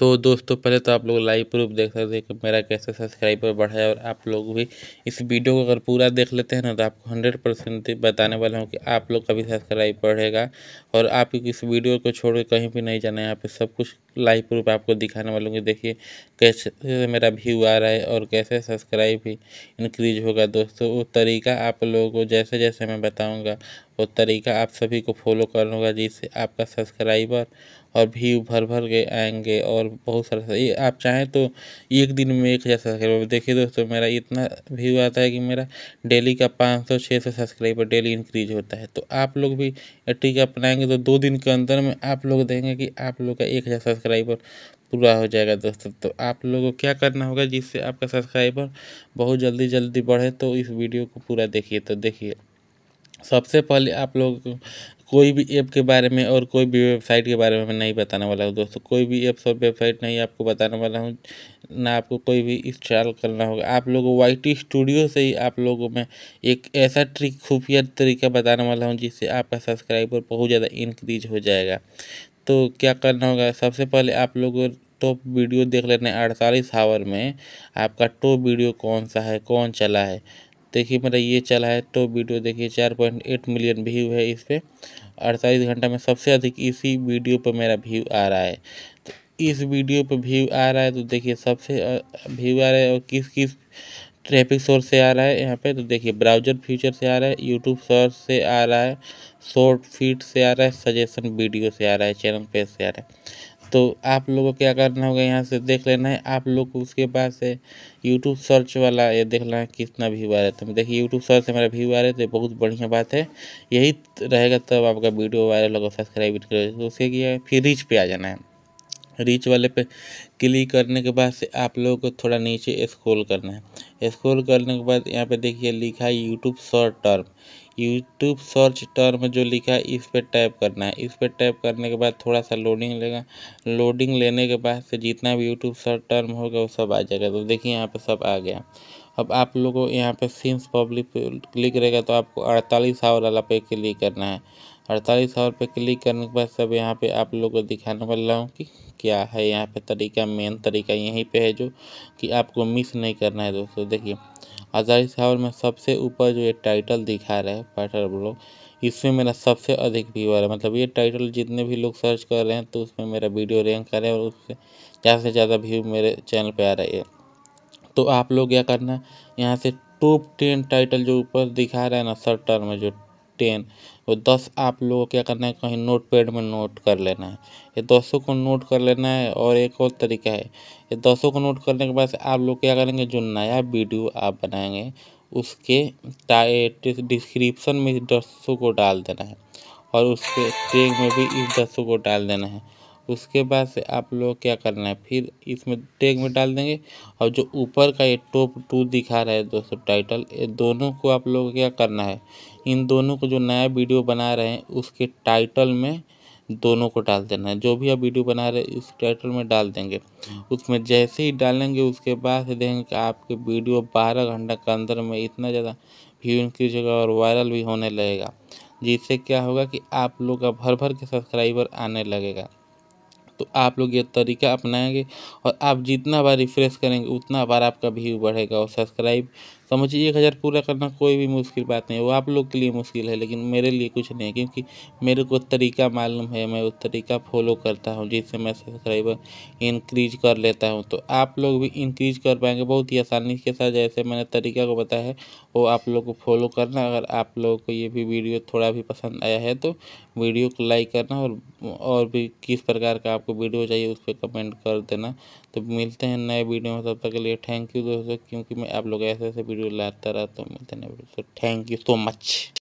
तो दोस्तों पहले तो आप लोग लाइव प्रूफ देख सकते हैं कि मेरा कैसे सब्सक्राइबर बढ़ा है और आप लोग भी इस वीडियो को अगर पूरा देख लेते हैं ना तो आपको हंड्रेड परसेंट बताने वाला हूँ कि आप लोग का भी सब्सक्राइब बढ़ेगा और आप इस वीडियो को छोड़ कहीं भी नहीं जाना है यहाँ पे सब कुछ लाइव प्रूफ आपको दिखाने वाला हूँ देखिए कैसे मेरा व्यू आ रहा है और कैसे सब्सक्राइब भी इनक्रीज होगा दोस्तों वो तरीका आप लोगों को जैसे जैसे मैं बताऊँगा वो तरीका आप सभी को फॉलो करना होगा जिससे आपका सब्सक्राइबर और व्यू भर भर के आएंगे और बहुत सारा ये आप चाहें तो एक दिन में एक हज़ार सब्सक्राइबर देखिए दोस्तों मेरा इतना व्यू आता है कि मेरा डेली का पाँच सौ छः सौ सब्सक्राइबर डेली इंक्रीज होता है तो आप लोग भी टीका अपनाएंगे तो दो दिन के अंदर में आप लोग देंगे कि आप लोग का एक हज़ार सब्सक्राइबर पूरा हो जाएगा दोस्तों तो आप लोगों को क्या करना होगा जिससे आपका सब्सक्राइबर बहुत जल्दी जल्दी बढ़े तो इस वीडियो को पूरा देखिए तो देखिए सबसे पहले आप लोग कोई भी ऐप के बारे में और कोई भी वेबसाइट के बारे में मैं नहीं बताने वाला हूँ दोस्तों कोई भी ऐप्स और वेबसाइट नहीं आपको बताने वाला हूँ ना आपको कोई भी इंस्टॉल करना होगा आप लोगों वाई टी स्टूडियो से ही आप लोगों में एक ऐसा ट्रिक खुफिया तरीका बताने वाला हूँ जिससे आपका सब्सक्राइबर बहुत ज़्यादा इंक्रीज हो जाएगा तो क्या करना होगा सबसे पहले आप लोग टॉप वीडियो देख लेना है अड़तालीस आवर में आपका टॉप वीडियो कौन सा है कौन चला है देखिए मेरा ये चला है तो वीडियो देखिए चार पॉइंट एट मिलियन व्यू है इस पर अड़तालीस घंटा में सबसे अधिक इसी वीडियो पर मेरा व्यू आ रहा है तो इस वीडियो पर व्यू आ रहा है तो देखिए सबसे व्यू आ रहा है और किस किस ट्रैफिक सोर्स से आ रहा है यहाँ पे तो देखिए ब्राउजर फ्यूचर से आ रहा है यूट्यूब सोर्स से आ रहा है शॉर्ट फीट से आ रहा है सजेशन वीडियो से आ रहा है चैनल पेज से आ रहा है तो आप लोगों को क्या करना होगा यहाँ से देख लेना है आप लोग को उसके बाद से यूट्यूब सर्च वाला ये देखना है कितना व्यू आ रहा है तो देखिए यूट्यूब सर्च से मेरा व्यू आ रहा है तो बहुत बढ़िया बात है यही रहेगा तब आपका वीडियो वायरल होगा सब्सक्राइब करेगा तो उसके किया फिर रीच पे आ जाना है रीच वाले पे क्लिक करने के बाद से आप लोगों को थोड़ा नीचे स्क्रॉल करना है स्क्रोल करने के बाद यहाँ पे देखिए लिखा है YouTube short term YouTube search term जो लिखा है इस पर टाइप करना है इस पर टाइप करने के बाद थोड़ा सा लोडिंग लेगा लोडिंग लेने के बाद से जितना भी यूट्यूब सर्च टर्म होगा वो सब आ जाएगा तो देखिए यहाँ पे सब आ गया अब आप लोगों को यहाँ पे सिंस पब्लिक क्लिक रहेगा तो आपको अड़तालीस आवर वाला पे क्लिक करना है अड़तालीस हज़ार पे क्लिक करने के बाद सब यहाँ पे आप लोग को दिखाने वाला हूँ कि क्या है यहाँ पे तरीका मेन तरीका यहीं पे है जो कि आपको मिस नहीं करना है दोस्तों देखिए अड़तालीस हज़ार में सबसे ऊपर जो ये टाइटल दिखा रहा है पैटर ब्लॉग इसमें मेरा सबसे अधिक व्यूअर है मतलब ये टाइटल जितने भी लोग सर्च कर रहे हैं तो उसमें मेरा वीडियो रैंक कर रहा है और उससे ज़्यादा से ज़्यादा व्यू मेरे चैनल पर आ रही है तो आप लोग क्या करना है यहाँ से टॉप टेन टाइटल जो ऊपर दिखा रहा है ना टर्म में जो टेन वो दस आप लोगों को क्या करना है कहीं नोट पैड में नोट कर लेना है ये दसों को नोट कर लेना है और एक और तरीका है ये दसों को नोट करने के बाद आप लोग क्या करेंगे जो नया वीडियो आप बनाएंगे उसके डिस्क्रिप्शन में इस दसों को डाल देना है और उसके टेग में भी इस दसों को डाल देना है उसके बाद से आप लोग क्या करना है फिर इसमें टैग में डाल देंगे और जो ऊपर का ये टॉप टू दिखा रहा है दोस्तों टाइटल ये दोनों को आप लोग क्या करना है इन दोनों को जो नया वीडियो बना रहे हैं उसके टाइटल में दोनों को डाल देना है जो भी आप वीडियो बना रहे हैं इस टाइटल में डाल देंगे उसमें जैसे ही डालेंगे उसके बाद से देखेंगे कि आपके वीडियो बारह घंटा के अंदर में इतना ज़्यादा व्यू इंक्रीज होगा और वायरल भी होने लगेगा जिससे क्या होगा कि आप लोग का भर भर के सब्सक्राइबर आने लगेगा तो आप लोग ये तरीका अपनाएंगे और आप जितना बार रिफ्रेश करेंगे उतना बार आपका व्यू बढ़ेगा और सब्सक्राइब समझिए एक हज़ार पूरा करना कोई भी मुश्किल बात नहीं है वो आप लोग के लिए मुश्किल है लेकिन मेरे लिए कुछ नहीं है क्योंकि मेरे को तरीका मालूम है मैं उस तरीका फॉलो करता हूँ जिससे मैं सब्सक्राइबर इंक्रीज कर लेता हूँ तो आप लोग भी इंक्रीज कर पाएंगे बहुत ही आसानी के साथ जैसे मैंने तरीका को बताया है वो आप लोग को फॉलो करना अगर आप लोगों को ये भी वीडियो थोड़ा भी पसंद आया है तो वीडियो को लाइक करना और और भी किस प्रकार का आपको वीडियो चाहिए उस पर कमेंट कर देना तो मिलते हैं नए वीडियो में तब तक के लिए थैंक यू दोस्तों क्योंकि मैं आप लोग ऐसे ऐसे वीडियो लाता रहता तो हूँ मैं धन्यवाद so thank you so much